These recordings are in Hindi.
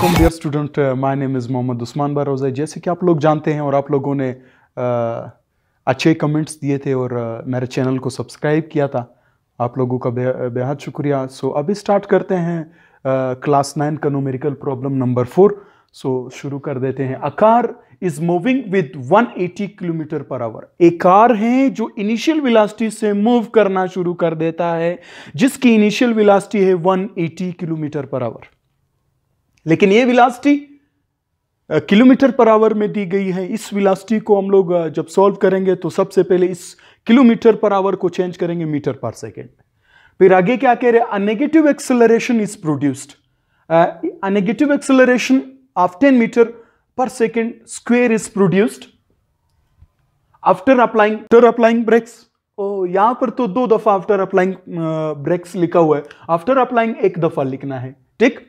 वालेकुम dear student my name is Mohammad Usman Baroza जैसे कि आप लोग जानते हैं और आप लोगों ने आ, uh, अच्छे कमेंट्स दिए थे और आ, uh, मेरे चैनल को सब्सक्राइब किया था आप लोगों का बेहद शुक्रिया सो अभी स्टार्ट करते हैं आ, क्लास नाइन का numerical problem number four so शुरू कर देते हैं a car is moving with 180 kilometre per hour एक कार है जो इनिशियल विलासिटी से मूव करना शुरू कर देता है जिसकी इनिशियल विलासिटी है 180 किलोमीटर पर आवर लेकिन ये विलासिटी किलोमीटर पर आवर में दी गई है इस विलासिटी को हम लोग जब सॉल्व करेंगे तो सबसे पहले इस किलोमीटर पर आवर को चेंज करेंगे मीटर पर सेकेंड फिर आगे क्या कह रहे हैं negative acceleration is produced negative acceleration of ten metre पर second square is produced after applying टर अप्लाइंग ब्रेक्स यहां पर तो दो दफा आफ्टर अप्लाइंग ब्रेक्स लिखा हुआ है आफ्टर अप्लाइंग एक दफा लिखना है ठीक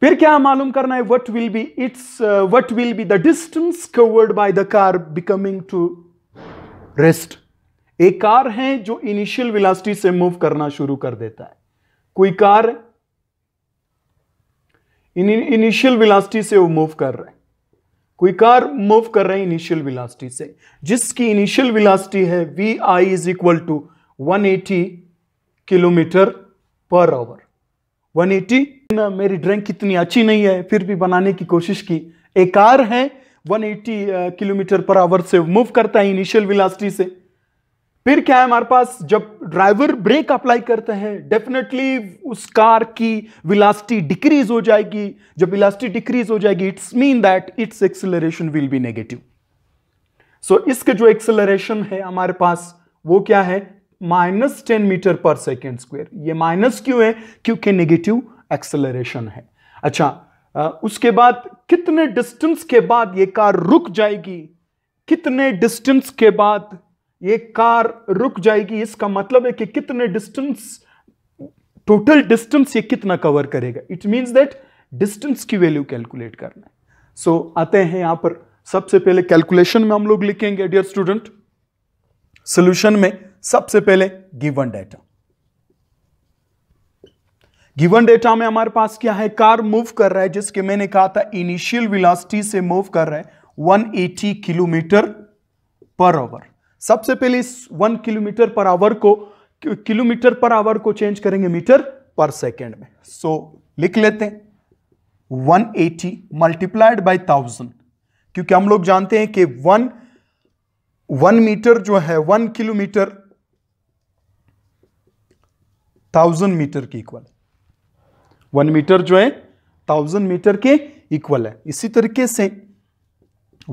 फिर क्या मालूम करना है what will be its what will be the distance covered by the car becoming to rest एक कार है जो इनिशियल विलासिटी से मूव करना शुरू कर देता है कोई कार इनिशियल विलासिटी से वो मूव कर रहे हैं कोई कार मूव कर रहे हैं इनिशियल विलासिटी से जिसकी इनिशियल विलासिटी है V I is equal to 180 kilometre per hour one eighty मेरी ड्रिंक कितनी अच्छी नहीं है फिर भी बनाने की कोशिश की एक कार है 180 किलोमीटर पर आवर से मूव करता है इनिशियल विलासिटी से फिर क्या है हमारे पास जब ड्राइवर ब्रेक अप्लाई करते हैं डेफिनेटली उस कार की विलासिटी डिक्रीज हो जाएगी जब विलासिटी डिक्रीज हो जाएगी it's mean that its acceleration will be negative so इसके जो एक्सेलरेशन है हमारे पास वो क्या है माइनस टेन मीटर पर सेकेंड स्क्वेयर ये माइनस क्यों है क्योंकि नेगेटिव एक्सेलरेशन है अच्छा उसके बाद कितने डिस्टेंस के बाद ये कार रुक जाएगी कितने डिस्टेंस के बाद ये कार रुक जाएगी इसका मतलब है कि कितने डिस्टेंस टोटल डिस्टेंस ये कितना कवर करेगा इट मीन्स दैट डिस्टेंस की वैल्यू कैलकुलेट करना है सो so, आते हैं यहां पर सबसे पहले कैलकुलेशन में हम लोग लिखेंगे डियर स्टूडेंट सोल्यूशन में सबसे पहले गिवन डेटा गिवन डेटा में हमारे पास क्या है कार मूव कर रहा है जिसके मैंने कहा था इनिशियल विलासिटी से मूव कर रहा है 180 किलोमीटर पर आवर सबसे पहले इस 1 किलोमीटर पर आवर को किलोमीटर पर आवर को चेंज करेंगे मीटर पर सेकेंड में सो so, लिख लेते हैं 180 एटी मल्टीप्लाइड बाई थाउजेंड क्योंकि हम लोग जानते हैं कि वन वन मीटर जो है वन किलोमीटर थाउजेंड मीटर के इक्वल वन मीटर जो है थाउजेंड मीटर के इक्वल है इसी तरीके से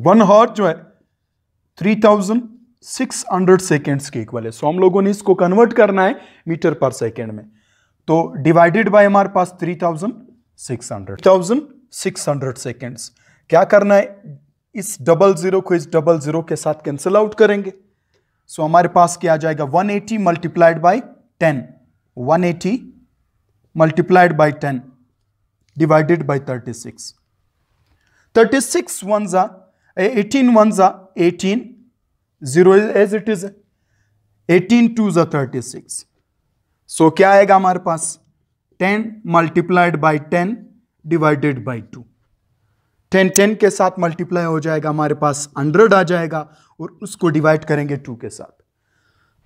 वन हॉर जो है three thousand six hundred seconds के इक्वल है सो हम लोगों ने इसको कन्वर्ट करना है मीटर पर सेकेंड में तो डिवाइडेड बाय हमारे पास three thousand six hundred thousand six hundred seconds क्या करना है इस डबल जीरो को इस डबल जीरो के साथ कैंसिल आउट करेंगे सो so, हमारे पास क्या आ जाएगा 180 eighty multiplied by ten 180 multiplied by 10 divided by 36. 36 ones are 18 eh, ones are 18, 0 as it is 18 twos are 36. So so, क्या आएगा हमारे पास 10 मल्टीप्लाइड बाई 10 डिवाइडेड बाई 2 10 10 के साथ मल्टीप्लाई हो जाएगा हमारे पास 100 आ जाएगा और उसको डिवाइड करेंगे 2 के साथ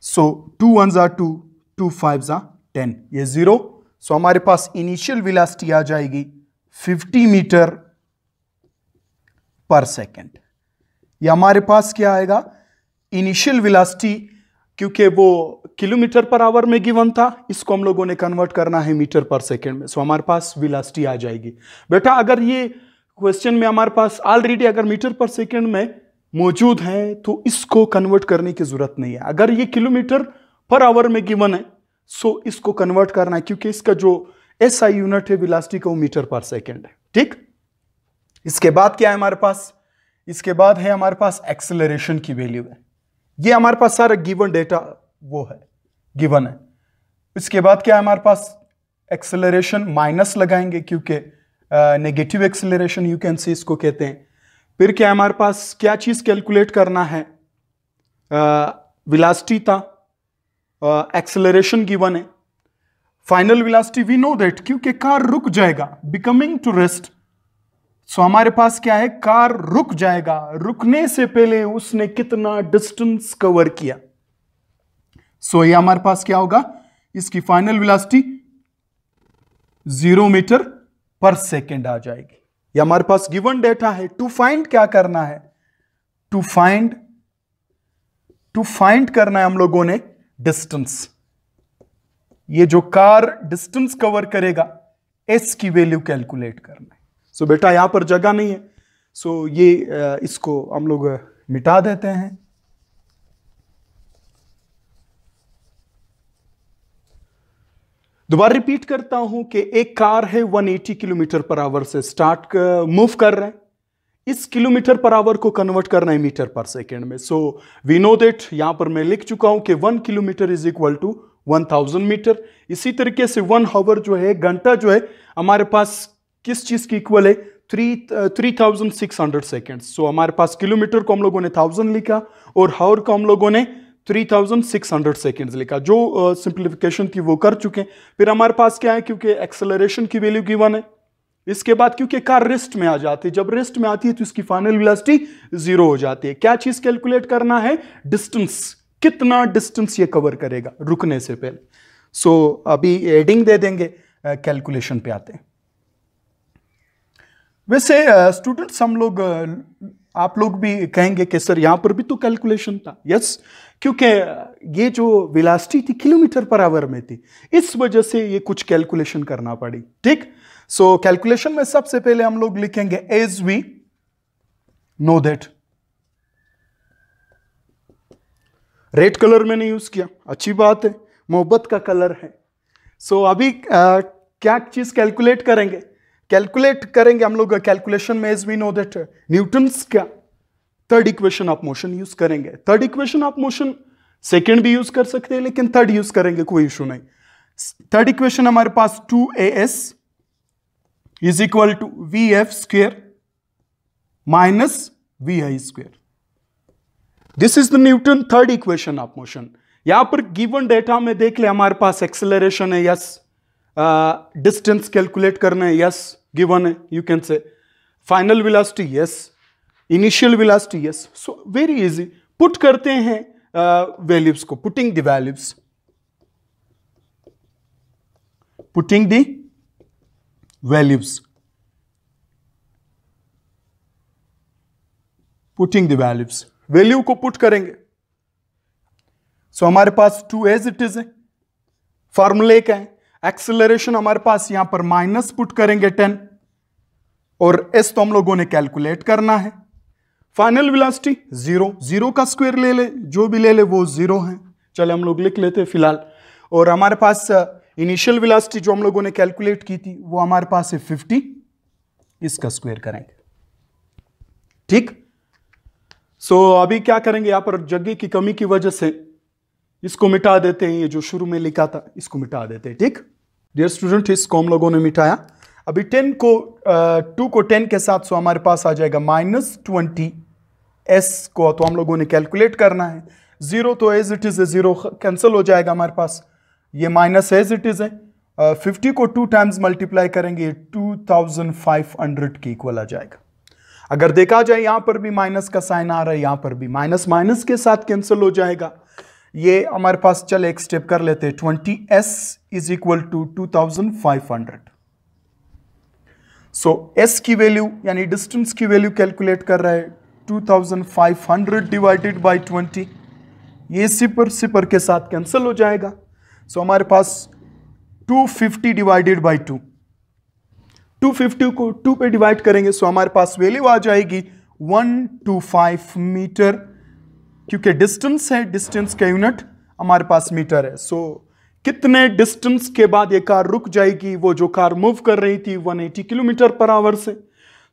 सो टू वन ज़ा टू टू फाइव ज़ा टेन ये जीरो सो हमारे पास इनिशियल विलासिटी आ जाएगी फिफ्टी मीटर पर सेकेंड ये हमारे पास क्या आएगा इनिशियल विलासिटी क्योंकि वो किलोमीटर पर आवर में गिवन था इसको हम लोगों ने कन्वर्ट करना है मीटर पर सेकेंड में सो हमारे पास विलासिटी आ जाएगी बेटा अगर ये क्वेश्चन में हमारे पास ऑलरेडी अगर मीटर पर सेकेंड में मौजूद है तो इसको कन्वर्ट करने की जरूरत नहीं है अगर ये किलोमीटर पर आवर में गिवन है सो इसको कन्वर्ट करना है क्योंकि इसका जो एस आई यूनिट है विलास्टिक वो मीटर पर सेकेंड है ठीक इसके बाद क्या है हमारे पास इसके बाद है हमारे पास एक्सेलरेशन की वैल्यू है ये हमारे पास सारा गिवन डेटा वो है गिवन है इसके बाद क्या है हमारे पास एक्सेलरेशन माइनस लगाएंगे क्योंकि negative acceleration you can see इसको कहते हैं फिर क्या हमारे पास क्या चीज़ कैलकुलेट करना है विलास्टी था एक्सेलरेशन गिवन है final velocity we know that क्योंकि कार रुक जाएगा बिकमिंग टू रेस्ट सो हमारे पास क्या है कार रुक जाएगा रुकने से पहले उसने कितना डिस्टेंस कवर किया सो so, ये हमारे पास क्या होगा इसकी फाइनल वेलोसिटी जीरो मीटर पर सेकेंड आ जाएगी ये हमारे पास गिवन डेटा है टू फाइंड क्या करना है टू फाइंड टू फाइंड करना है हम लोगों ने डिस्टेंस ये जो कार डिस्टेंस कवर करेगा एस की वैल्यू कैलकुलेट करना है सो so, बेटा यहां पर जगह नहीं है सो so, ये इसको हम लोग मिटा देते हैं दोबारा रिपीट करता हूं कि एक कार है 180 किलोमीटर पर आवर से स्टार्ट मूव कर रहे हैं इस किलोमीटर पर आवर को कन्वर्ट करना है मीटर पर सेकेंड में सो वी नो दैट यहां पर मैं लिख चुका हूं कि one kilometre is equal to one thousand metre इसी तरीके से वन हावर जो है घंटा जो है हमारे पास किस चीज़ की इक्वल है three three thousand six hundred second so हमारे पास किलोमीटर को हम लोगों ने थाउजेंड लिखा और हावर को हम लोगों ने three thousand six hundred second लिखा जो सिंप्लीफिकेशन uh, थी वो कर चुके हैं फिर हमारे पास क्या है क्योंकि एक्सेलरेशन की वैल्यू गिवन है इसके बाद क्योंकि कार रिस्ट में आ जाती है जब रिस्ट में आती है तो इसकी फाइनल वेलोसिटी जीरो हो जाती है क्या चीज कैलकुलेट करना है डिस्टेंस कितना डिस्टेंस ये कवर करेगा रुकने से पहले सो so, अभी एडिंग दे देंगे कैलकुलेशन पे आते हैं वैसे स्टूडेंट्स हम लोग आप लोग भी कहेंगे कि सर यहां पर भी तो कैलकुलेशन था यस क्योंकि ये जो विलास्टी थी किलोमीटर पर आवर में थी इस वजह से ये कुछ कैलकुलेशन करना पड़ी ठीक सो so, कैलकुलेशन में सबसे पहले हम लोग लिखेंगे as we know that red colour मैंने यूज किया अच्छी बात है मोहब्बत का कलर है सो so, अभी आ, क्या चीज कैलकुलेट करेंगे कैलकुलेट करेंगे हम लोग कैलकुलेशन में as we know that Newton का third equation of motion use करेंगे third equation of motion second भी यूज कर सकते हैं लेकिन थर्ड यूज करेंगे कोई इशू नहीं थर्ड इक्वेशन हमारे पास two a s is equal to v f square minus v i square this is the Newton third equation of motion यहां पर गिवन डेटा में देख ले हमारे पास एक्सेलरेशन है यस डिस्टेंस कैलकुलेट करना है यस गिवन है you can say final velocity yes initial velocity yes so very easy put करते हैं वैल्यूज uh, को putting the values putting the values putting the values value को पुट करेंगे सो so, हमारे पास टू एज इट इज है फॉर्मूले एक है एक्सेलरेशन हमारे पास यहां पर माइनस पुट करेंगे टेन और एस तो हम लोगों ने कैलकुलेट करना है फाइनल वेलोसिटी जीरो जीरो का स्क्वायर ले ले जो भी ले ले वो जीरो है चले हम लोग लिख लेते हैं फिलहाल और हमारे पास इनिशियल वेलोसिटी जो हम लोगों ने कैलकुलेट की थी वो हमारे पास है फिफ्टी इसका स्क्वायर करेंगे ठीक सो so, अभी क्या करेंगे यहाँ पर जगह की कमी की वजह से इसको मिटा देते हैं ये जो शुरू में लिखा था इसको मिटा देते हैं ठीक डियर स्टूडेंट इसको हम लोगों ने मिटाया अभी टेन को टू को टेन के साथ सो हमारे पास आ जाएगा माइनस ट्वेंटी एस को तो हम लोगों ने कैलकुलेट करना है जीरो तो as it is a zero cancel हो जाएगा हमारे पास ये माइनस एज इट इज़ है फिफ्टी uh, को टू टाइम्स मल्टीप्लाई करेंगे टू थाउजेंड फाइव हंड्रेड के इक्वल आ जाएगा अगर देखा जाए यहां पर भी माइनस का साइन आ रहा है यहां पर भी माइनस माइनस के साथ कैंसिल हो जाएगा ये हमारे पास चल एक स्टेप कर लेते हैं twenty s is equal to two thousand five hundred so s की वैल्यू यानी डिस्टेंस की वैल्यू कैलकुलेट कर रहा है two thousand five hundred divided by twenty ये सिपर सिपर के साथ कैंसिल हो जाएगा सो हमारे पास 250 divided by two two fifty को टू पे डिवाइड करेंगे सो हमारे पास वैल्यू आ जाएगी वन टू फाइव मीटर क्योंकि डिस्टेंस है डिस्टेंस का यूनिट हमारे पास मीटर है सो so, कितने डिस्टेंस के बाद ये कार रुक जाएगी वो जो कार मूव कर रही थी 180 किलोमीटर पर आवर से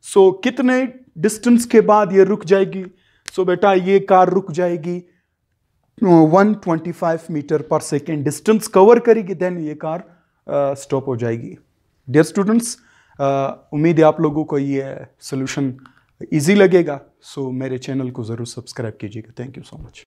सो so, कितने डिस्टेंस के बाद ये रुक जाएगी सो so, बेटा ये कार रुक जाएगी वन ट्वेंटी फाइव मीटर पर सेकेंड डिस्टेंस कवर करेगी देन ये कार स्टॉप uh, हो जाएगी डियर स्टूडेंट्स uh, उम्मीद है आप लोगों को ये सोल्यूशन ईजी लगेगा सो so, मेरे चैनल को ज़रूर सब्सक्राइब कीजिएगा थैंक यू सो मच